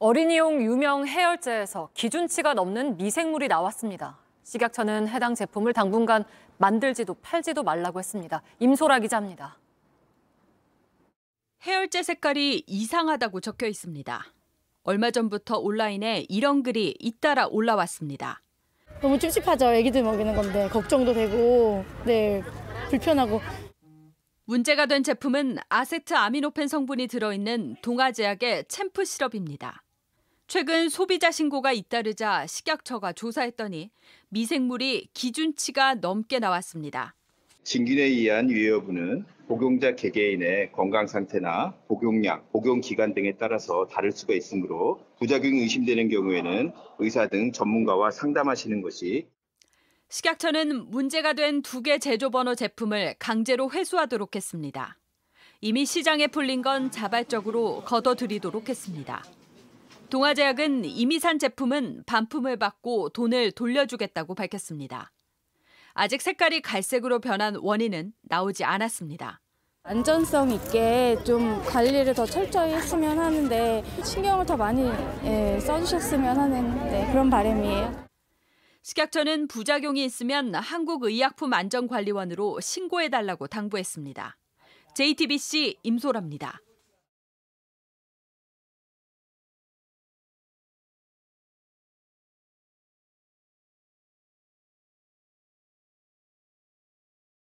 어린이용 유명 해열제에서 기준치가 넘는 미생물이 나왔습니다. 식약처는 해당 제품을 당분간 만들지도 팔지도 말라고 했습니다. 임소라 기자입니다. 해열제 색깔이 이상하다고 적혀 있습니다. 얼마 전부터 온라인에 이런 글이 잇따라 올라왔습니다. 너무 찝찝하죠. 애기들 먹이는 건데 걱정도 되고 네 불편하고. 문제가 된 제품은 아세트 아미노펜 성분이 들어있는 동아제약의 챔프 시럽입니다. 최근 소비자 신고가 잇따르자 식약처가 조사했더니 미생물이 기준치가 넘게 나왔습니다. 진균에 의한 유해 여부는 복용자 개개인의 건강 상태나 복용량, 복용 기간 등에 따라서 다를 수가 있으므로 부작용이 의심되는 경우에는 의사 등 전문가와 상담하시는 것이 식약처는 문제가 된 두 개 제조번호 제품을 강제로 회수하도록 했습니다. 이미 시장에 풀린 건 자발적으로 걷어들이도록 했습니다. 동아제약은 이미 산 제품은 반품을 받고 돈을 돌려주겠다고 밝혔습니다. 아직 색깔이 갈색으로 변한 원인은 나오지 않았습니다. 안전성 있게 좀 관리를 더 철저히 했으면 하는데 신경을 더 많이 예, 써주셨으면 하는 네, 그런 바람이에요. 식약처는 부작용이 있으면 한국의약품안전관리원으로 신고해달라고 당부했습니다. JTBC 임소라입니다.